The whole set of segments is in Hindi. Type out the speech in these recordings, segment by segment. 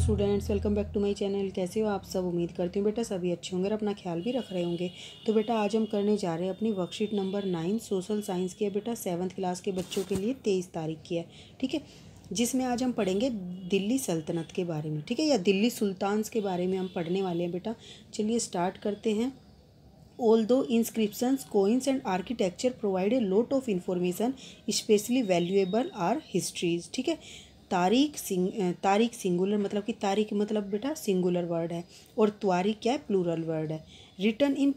students welcome back to my channel कैसे हो आप सब उम्मीद करती हूँ बेटा सभी अच्छे होंगे और अपना ख्याल भी रख रहे होंगे तो बेटा आज हम करने जा रहे हैं अपनी worksheet number nine social science की है बेटा सेवन्थ क्लास के बच्चों के लिए तेईस तारीख की है ठीक है जिसमें आज हम पढ़ेंगे दिल्ली सल्तनत के बारे में ठीक है या दिल्ली सुल्तान्स के बारे में हम पढ़ने वाले हैं बेटा चलिए स्टार्ट करते हैं although inscription coins and architecture provide a lot of information specially valuable are histories ठीक है तारीख सिंग तारीख सिंगुलर मतलब कि तारीख मतलब बेटा सिंगुलर वर्ड है और त्वारी क्या है प्लूरल वर्ड है written in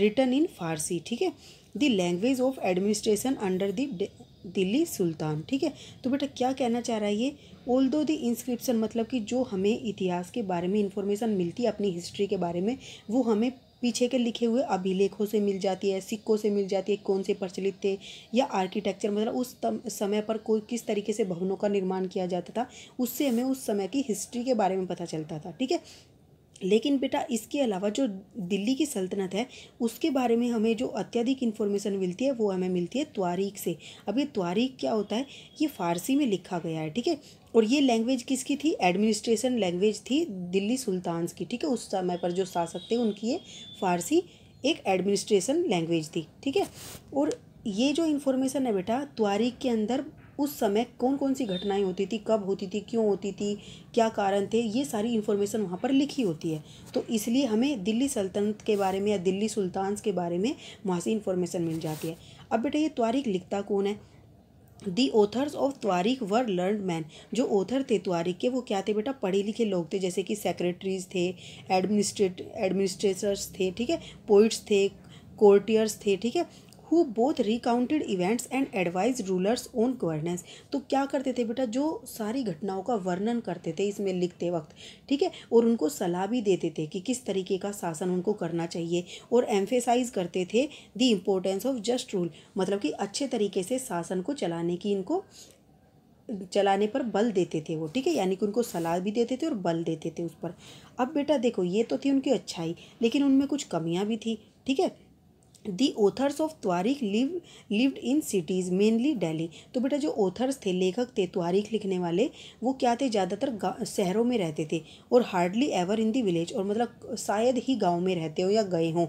written in Farsi ठीक है the language of administration under the Delhi sultan ठीक है तो बेटा क्या कहना चाह रहा है ये ओल दो द इंस्क्रिप्शन मतलब कि जो हमें इतिहास के बारे में इंफॉर्मेशन मिलती है अपनी हिस्ट्री के बारे में वो हमें पीछे के लिखे हुए अभिलेखों से मिल जाती है सिक्कों से मिल जाती है कौन से प्रचलित थे या आर्किटेक्चर मतलब उस समय पर कोई किस तरीके से भवनों का निर्माण किया जाता था उससे हमें उस समय की हिस्ट्री के बारे में पता चलता था ठीक है लेकिन बेटा इसके अलावा जो दिल्ली की सल्तनत है उसके बारे में हमें जो अत्यधिक इन्फॉर्मेशन मिलती है वो हमें मिलती है त्वारीक से अब ये त्वारीक क्या होता है ये फ़ारसी में लिखा गया है ठीक है और ये लैंग्वेज किसकी थी एडमिनिस्ट्रेशन लैंग्वेज थी दिल्ली सुल्तान्स की ठीक है उस समय पर जो शासक थे उनकी ये फ़ारसी एक एडमिनिस्ट्रेशन लैंग्वेज थी ठीक है और ये जो इन्फॉर्मेशन है बेटा त्वारीख के अंदर उस समय कौन कौन सी घटनाएं होती थी कब होती थी क्यों होती थी क्या कारण थे ये सारी इन्फॉर्मेशन वहाँ पर लिखी होती है तो इसलिए हमें दिल्ली सल्तनत के बारे में या दिल्ली सुल्तान्स के बारे में वहाँ से इन्फॉर्मेशन मिल जाती है अब बेटा ये त्वारिक लिखता कौन है the authors of tawarikh were learned men जो ऑथर थे त्वारिक के वो क्या थे बेटा पढ़े लिखे लोग थे जैसे कि सेक्रेटरीज थे एडमिनिस्ट्रेट एडमिनिस्ट्रेटर्स थे ठीक है पोइट्स थे कोर्टियर्स थे ठीक है who both recounted events and advise rulers on governance तो क्या करते थे बेटा जो सारी घटनाओं का वर्णन करते थे इसमें लिखते वक्त ठीक है और उनको सलाह भी देते थे कि किस तरीके का शासन उनको करना चाहिए और एम्फेसाइज करते थे the importance of just rule मतलब कि अच्छे तरीके से शासन को चलाने की इनको चलाने पर बल देते थे वो ठीक है यानी कि उनको सलाह भी देते थे और बल देते थे उस पर अब बेटा देखो ये तो थी उनकी अच्छाई लेकिन उनमें कुछ कमियां भी थी ठीक है the authors of tawarikh live lived in cities mainly Delhi तो बेटा जो ऑथर्स थे लेखक थे त्वारिक लिखने वाले वो क्या थे ज़्यादातर शहरों में रहते थे और हार्डली एवर इन दिलेज और मतलब शायद ही गाँव में रहते हो या गए हों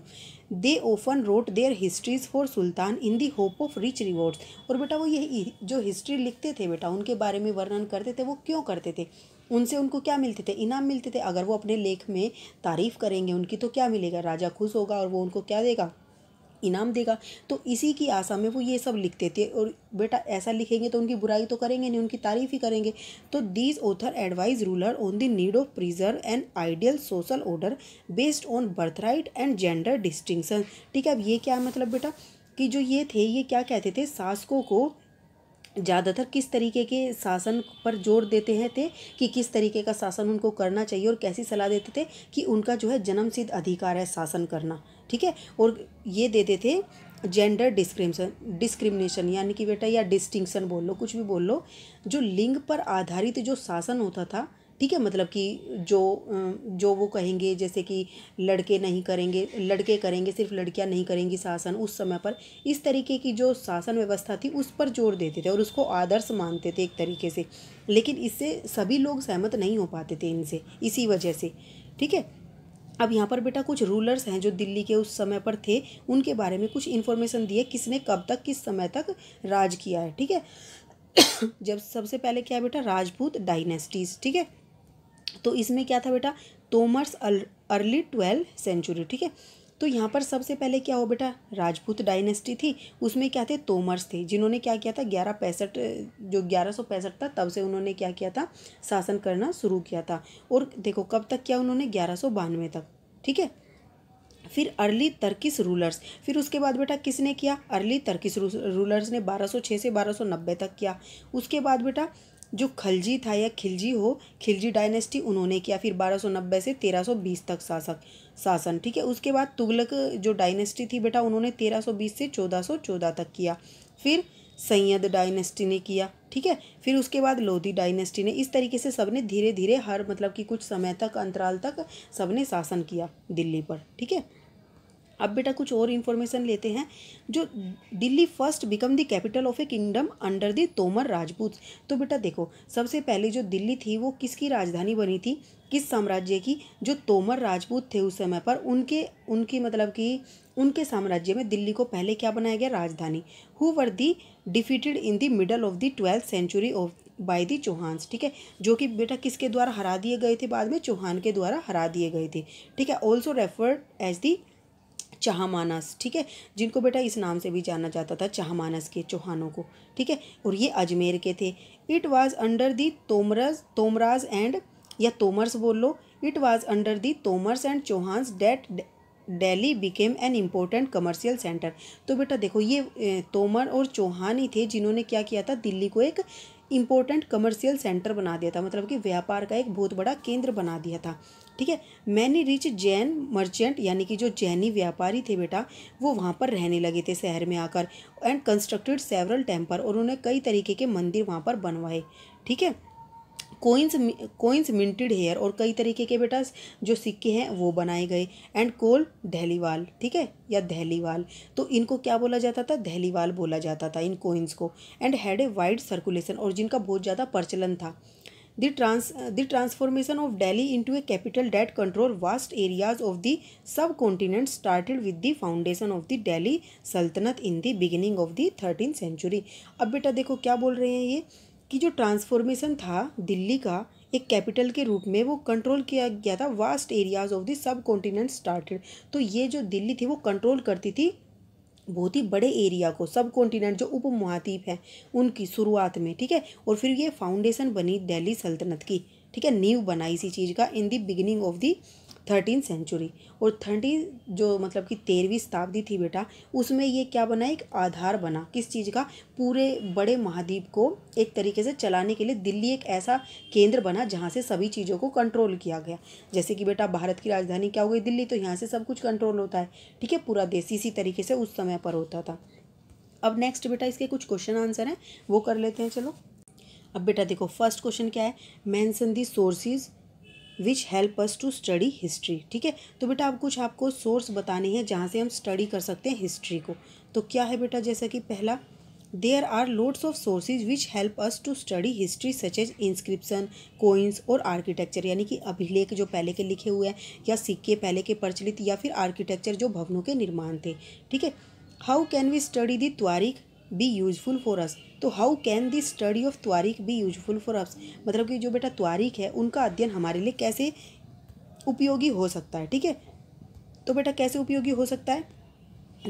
they often wrote their histories for sultan in the hope of rich rewards और बेटा वो ये जो हिस्ट्री लिखते थे बेटा उनके बारे में वर्णन करते थे वो क्यों करते थे उनसे उनको क्या मिलते थे इनाम मिलते थे अगर वो अपने लेख में तारीफ़ करेंगे उनकी तो क्या मिलेगा राजा खुश होगा और वो उनको क्या देगा इनाम देगा तो इसी की आशा में वो ये सब लिखते थे और बेटा ऐसा लिखेंगे तो उनकी बुराई तो करेंगे नहीं उनकी तारीफ ही करेंगे तो these author advise ruler on the need of preserve and ideal social order based on birth right and gender distinction ठीक है अब ये क्या है मतलब बेटा कि जो ये थे ये क्या कहते थे शासकों को ज़्यादातर किस तरीके के शासन पर जोर देते हैं थे कि किस तरीके का शासन उनको करना चाहिए और कैसी सलाह देते थे कि उनका जो है जन्मसिद्ध अधिकार है शासन करना ठीक है और ये देते थे जेंडर डिस्क्रिमिनेशन डिस्क्रिमिनेशन यानी कि बेटा या डिस्टिंक्शन बोल लो कुछ भी बोल लो जो लिंग पर आधारित जो शासन होता था ठीक है मतलब कि जो जो वो कहेंगे जैसे कि लड़के नहीं करेंगे लड़के करेंगे सिर्फ लड़कियां नहीं करेंगी शासन उस समय पर इस तरीके की जो शासन व्यवस्था थी उस पर जोर देते थे और उसको आदर्श मानते थे एक तरीके से लेकिन इससे सभी लोग सहमत नहीं हो पाते थे इनसे इसी वजह से ठीक है अब यहाँ पर बेटा कुछ रूलर्स हैं जो दिल्ली के उस समय पर थे उनके बारे में कुछ इन्फॉर्मेशन दी है किसने कब तक किस समय तक राज किया है ठीक है जब सबसे पहले क्या है बेटा राजपूत डायनेस्टीज ठीक है तो इसमें क्या था बेटा तोमर्स अर्ली ट्वेल्व सेंचुरी ठीक है तो यहाँ पर सबसे पहले क्या हो बेटा राजपूत डायनेस्टी थी उसमें क्या थे तोमर्स थे जिन्होंने क्या किया था ग्यारह पैंसठ जो ग्यारह सौ पैंसठ था तब से उन्होंने क्या किया था शासन करना शुरू किया था और देखो कब तक किया उन्होंने ग्यारह सौ बानवे तक ठीक है फिर अर्ली तर्किस रूलर्स फिर उसके बाद बेटा किसने किया अर्ली तर्किस रूलर्स ने बारह सौ छः से बारह सौ नब्बे तक किया उसके बाद बेटा जो खलजी था या खिलजी हो खिलजी डायनेस्टी उन्होंने किया फिर बारह सौ नब्बे से तेरह सौ बीस तक शासक शासन ठीक है उसके बाद तुगलक जो डायनेस्टी थी बेटा उन्होंने 1320 से 1414 तक किया फिर सैयद डायनेस्टी ने किया ठीक है फिर उसके बाद लोधी डायनेस्टी ने इस तरीके से सब ने धीरे धीरे हर मतलब कि कुछ समय तक अंतराल तक सब ने शासन किया दिल्ली पर ठीक है अब बेटा कुछ और इन्फॉर्मेशन लेते हैं जो Delhi first become the capital of a kingdom under the Tomar Rajput तो बेटा देखो सबसे पहले जो दिल्ली थी वो किसकी राजधानी बनी थी किस साम्राज्य की जो तोमर राजपूत थे उस समय पर उनके उनकी मतलब कि उनके साम्राज्य में दिल्ली को पहले क्या बनाया गया राजधानी who were the defeated in the middle of the twelfth century of by the Chauhans ठीक है जो कि बेटा किसके द्वारा हरा दिए गए थे बाद में चौहान के द्वारा हरा दिए गए थे ठीक है also referred as the Chahamanas ठीक है जिनको बेटा इस नाम से भी जाना जाता था चाहमानस के चौहानों को ठीक है और ये अजमेर के थे it was under the Tomaras Tomaras and या तोमर्स बोल लो it was under the Tomars and Chauhan that Delhi became an important commercial centre तो बेटा देखो ये तोमर और चौहान ही थे जिन्होंने क्या किया था दिल्ली को एक इम्पोर्टेंट कमर्शियल सेंटर बना दिया था मतलब कि व्यापार का एक बहुत बड़ा केंद्र बना दिया था ठीक है मैनी रिच जैन मर्चेंट यानी कि जो जैनी व्यापारी थे बेटा वो वहाँ पर रहने लगे थे शहर में आकर एंड कंस्ट्रक्टेड सेवरल टेम्पर और उन्होंने कई तरीके के मंदिर वहाँ पर बनवाए ठीक है कोइंस कोइंस मिंटेड हेयर और कई तरीके के बेटा जो सिक्के हैं वो बनाए गए एंड कोल दहलीवाल ठीक है या दहलीवाल तो इनको क्या बोला जाता था दहलीवाल बोला जाता था इन कोइंस को and had a wide circulation और जिनका बहुत ज़्यादा प्रचलन था the trans the transformation of Delhi into a capital that control vast areas of the subcontinent started with the foundation of the Delhi Saltanat in the beginning of the thirteen century अब बेटा देखो क्या बोल रहे हैं ये कि जो ट्रांसफॉर्मेशन था दिल्ली का एक कैपिटल के रूप में वो कंट्रोल किया गया था vast areas of the subcontinent started तो ये जो दिल्ली थी वो कंट्रोल करती थी बहुत ही बड़े एरिया को सब कॉन्टिनेंट जो उप महाद्वीप हैं उनकी शुरुआत में ठीक है और फिर ये फाउंडेशन बनी दिल्ली सल्तनत की ठीक है नींव बनाई इसी चीज़ का in the beginning of the thirteen century और थर्टीन जो मतलब कि तेरहवीं शताब्दी थी बेटा उसमें ये क्या बना एक आधार बना किस चीज़ का पूरे बड़े महाद्वीप को एक तरीके से चलाने के लिए दिल्ली एक ऐसा केंद्र बना जहाँ से सभी चीज़ों को कंट्रोल किया गया जैसे कि बेटा भारत की राजधानी क्या हो गई दिल्ली तो यहाँ से सब कुछ कंट्रोल होता है ठीक है पूरा देश इसी तरीके से उस समय पर होता था अब नेक्स्ट बेटा इसके कुछ क्वेश्चन आंसर हैं वो कर लेते हैं चलो अब बेटा देखो फर्स्ट क्वेश्चन क्या है mention the sources which help us to study history ठीक है तो बेटा अब कुछ आपको सोर्स बताने हैं जहाँ से हम स्टडी कर सकते हैं हिस्ट्री को तो क्या है बेटा जैसा कि पहला there are loads of sources which help us to study history such as inscription coins और आर्किटेक्चर यानी कि अभिलेख जो पहले के लिखे हुए हैं या सिक्के पहले के प्रचलित या फिर आर्किटेक्चर जो भवनों के निर्माण थे ठीक है how can we study the tawarikh be useful for us तो how can this study of tawarikh be useful for us मतलब कि जो बेटा त्वारिक है उनका अध्ययन हमारे लिए कैसे उपयोगी हो सकता है ठीक है तो बेटा कैसे उपयोगी हो सकता है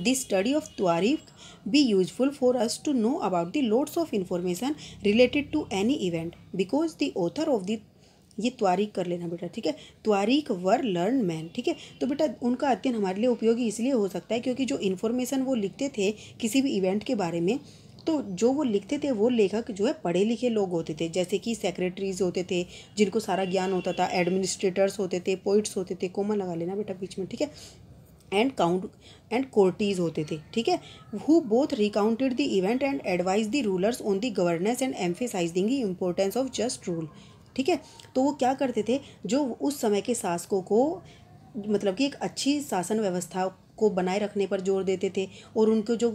this study of tawarikh be useful for us to know about the loads of information related to any event because the author of the ये त्वारिक कर लेना बेटा ठीक है त्वारिक वर लर्न मैन ठीक है तो बेटा उनका अध्ययन हमारे लिए उपयोगी इसलिए हो सकता है क्योंकि जो इन्फॉर्मेशन वो लिखते थे किसी भी इवेंट के बारे में तो जो वो लिखते थे वो लेखक जो है पढ़े लिखे लोग होते थे जैसे कि सेक्रेटरीज होते थे जिनको सारा ज्ञान होता था एडमिनिस्ट्रेटर्स होते थे पोइट्स होते थे कोमा लगा लेना बेटा बीच में ठीक है एंड काउंट एंड कोर्टीज होते थे ठीक है who both recounted the event and advise the rulers on the governance and emphasizing the importance of just rule ठीक है तो वो क्या करते थे जो उस समय के शासकों को मतलब कि एक अच्छी शासन व्यवस्था को बनाए रखने पर जोर देते थे और उनको जो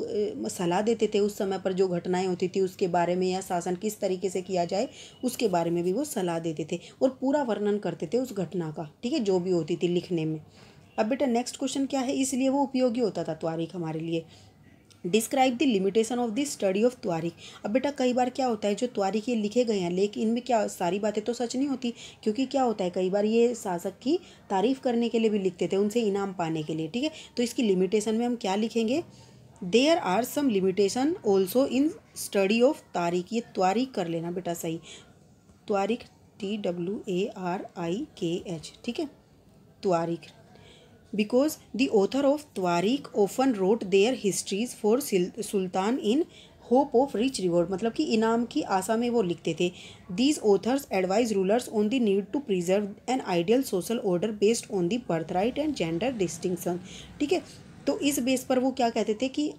सलाह देते थे उस समय पर जो घटनाएं होती थी उसके बारे में या शासन किस तरीके से किया जाए उसके बारे में भी वो सलाह देते थे और पूरा वर्णन करते थे उस घटना का ठीक है जो भी होती थी लिखने में अब बेटा नेक्स्ट क्वेश्चन क्या है इसलिए वो उपयोगी होता था त्वारिक हमारे लिए describe the limitation of the study of tawarikh अब बेटा कई बार क्या होता है जो त्वारिक ये लिखे गए हैं लेकिन इनमें क्या सारी बातें तो सच नहीं होती क्योंकि क्या होता है कई बार ये शासक की तारीफ करने के लिए भी लिखते थे उनसे इनाम पाने के लिए ठीक है तो इसकी लिमिटेशन में हम क्या लिखेंगे there are some limitation also in study of tarikh ये त्वारिक कर लेना बेटा सही त्वारिक T W A R I K H ठीक है tawarikh because the author of Twarik often wrote their histories for Sultan in hope of rich reward मतलब कि इनाम की आशा में वो लिखते थे these authors advise rulers on the need to preserve an ideal social order based on the birth right and gender distinction ठीक है तो इस बेस पर वो क्या कहते थे कि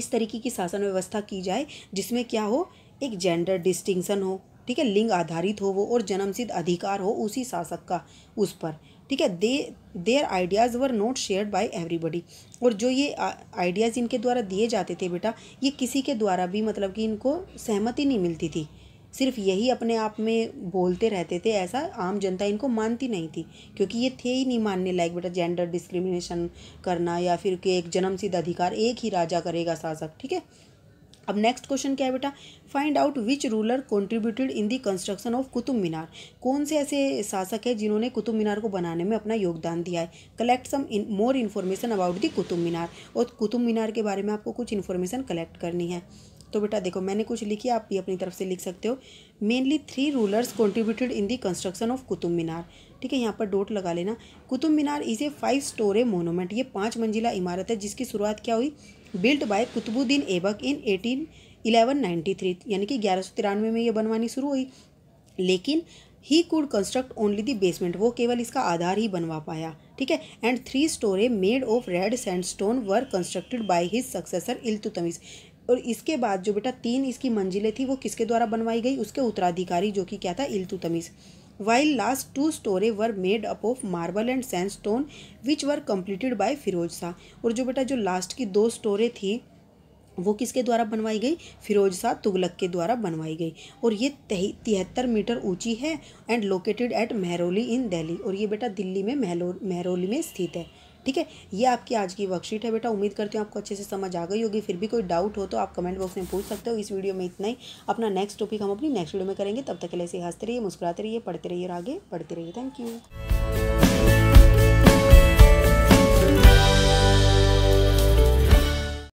इस तरीके की शासन व्यवस्था की जाए जिसमें क्या हो एक जेंडर डिस्टिंक्शन हो ठीक है लिंग आधारित हो वो और जन्मसिद्ध अधिकार हो उसी शासक का उस पर ठीक है they their ideas were not shared by everybody और जो ये आइडियाज़ इनके द्वारा दिए जाते थे बेटा ये किसी के द्वारा भी मतलब कि इनको सहमति नहीं मिलती थी सिर्फ यही अपने आप में बोलते रहते थे ऐसा आम जनता इनको मानती नहीं थी क्योंकि ये थे ही नहीं मानने लायक बेटा जेंडर डिस्क्रिमिनेशन करना या फिर कि एक सिद्ध अधिकार एक ही राजा करेगा शासक ठीक है अब नेक्स्ट क्वेश्चन क्या है बेटा find out which ruler contributed in the construction of Qutub Minar कौन से ऐसे शासक है जिन्होंने कुतुब मीनार को बनाने में अपना योगदान दिया है collect some more information about the Qutub Minar और कुतुब मीनार के बारे में आपको कुछ इन्फॉर्मेशन कलेक्ट करनी है तो बेटा देखो मैंने कुछ लिखी आप भी अपनी तरफ से लिख सकते हो mainly three rulers contributed in the construction of Qutub Minar ठीक है यहाँ पर डोट लगा लेना Qutub Minar is a five storey monument ये पाँच मंजिला इमारत है जिसकी शुरुआत क्या हुई built by Qutubuddin Aibak in eighteen eleven ninety three यानी कि ग्यारह सौ तिरानवे में ये बनवानी शुरू हुई लेकिन he could construct only the basement वो केवल इसका आधार ही बनवा पाया ठीक है and three storey made of red sandstone were constructed by his successor Iltutmish और इसके बाद जो बेटा तीन इसकी मंजिलें थी वो किसके द्वारा बनवाई गई उसके उत्तराधिकारी जो कि क्या था Iltutmish while last two story were made up of marble and sandstone which were completed by Firoz Shah और जो बेटा जो लास्ट की दो स्टोरे थी वो किसके द्वारा बनवाई गई फिरोज शाह तुगलक के द्वारा बनवाई गई और ये तिहत्तर मीटर ऊंची है and located at Mehrauli in Delhi और ये बेटा दिल्ली में मेहरोली में स्थित है ठीक है ये आपकी आज की वर्कशीट है बेटा उम्मीद करती हूँ आपको अच्छे से समझ आ गई होगी फिर भी कोई डाउट हो तो आप कमेंट बॉक्स में पूछ सकते हो इस वीडियो में इतना ही अपना नेक्स्ट टॉपिक हम अपनी नेक्स्ट वीडियो में करेंगे तब तक के लिए हंसते रहिए मुस्कुराते रहिए पढ़ते रहिए और आगे बढ़ते रहिए थैंक यू